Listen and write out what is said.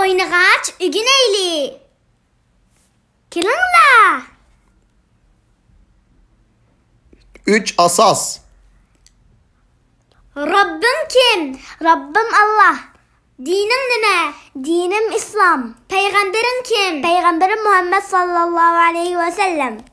Oynaгач үгін әйлі. Келіңла. Üç asas. Rabbim kim? Rabbim Allah. Dinim ne? Dinim İslam. Peygamberin kim? Peygamberim Muhammed sallallahu aleyhi ve sellem.